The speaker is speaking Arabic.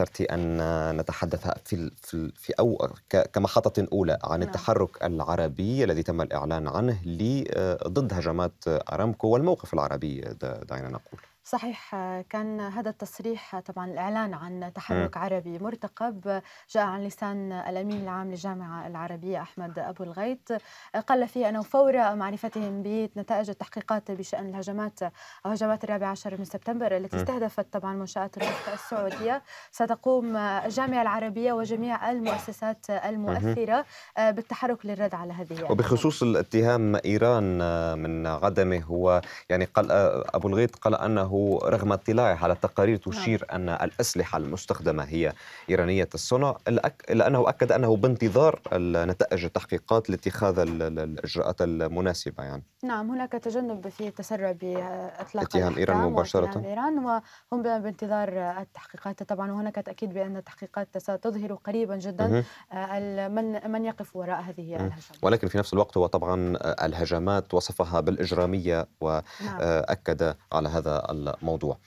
اخترت أن نتحدث في في أو كمحطة أولى عن نعم. التحرك العربي الذي تم الإعلان عنه آه، ضد هجمات أرامكو والموقف العربي دعينا نقول صحيح كان هذا التصريح طبعا الإعلان عن تحرك عربي مرتقب جاء عن لسان الأمين العام للجامعة العربية أحمد أبو الغيط قال فيه أنه فور معرفتهم بنتائج التحقيقات بشأن الهجمات أو هجمات الرابع عشر من سبتمبر التي استهدفت طبعا منشآت النفط السعودية ستقوم الجامعة العربية وجميع المؤسسات المؤثرة بالتحرك للرد على هذه وبخصوص الاتهام إيران آه، من عدمه هو يعني قال آه، أبو الغيط قال أنه رغم اطلاعه على تقارير نعم. تشير أن الأسلحة المستخدمة هي إيرانية الصنع إلا أنه أكد أنه بانتظار نتائج التحقيقات لاتخاذ الإجراءات المناسبة يعني نعم هناك تجنب في التسرع بإطلاق اتهام إيران مباشرة إيران وهم بانتظار التحقيقات طبعا وهناك تأكيد بأن التحقيقات ستظهر قريبا جدا آه، من من يقف وراء هذه الهجمات ولكن في نفس الوقت هو طبعا الهجمات وصفها بالإجرامية وأكد نعم. آه، على هذا ال الموضوع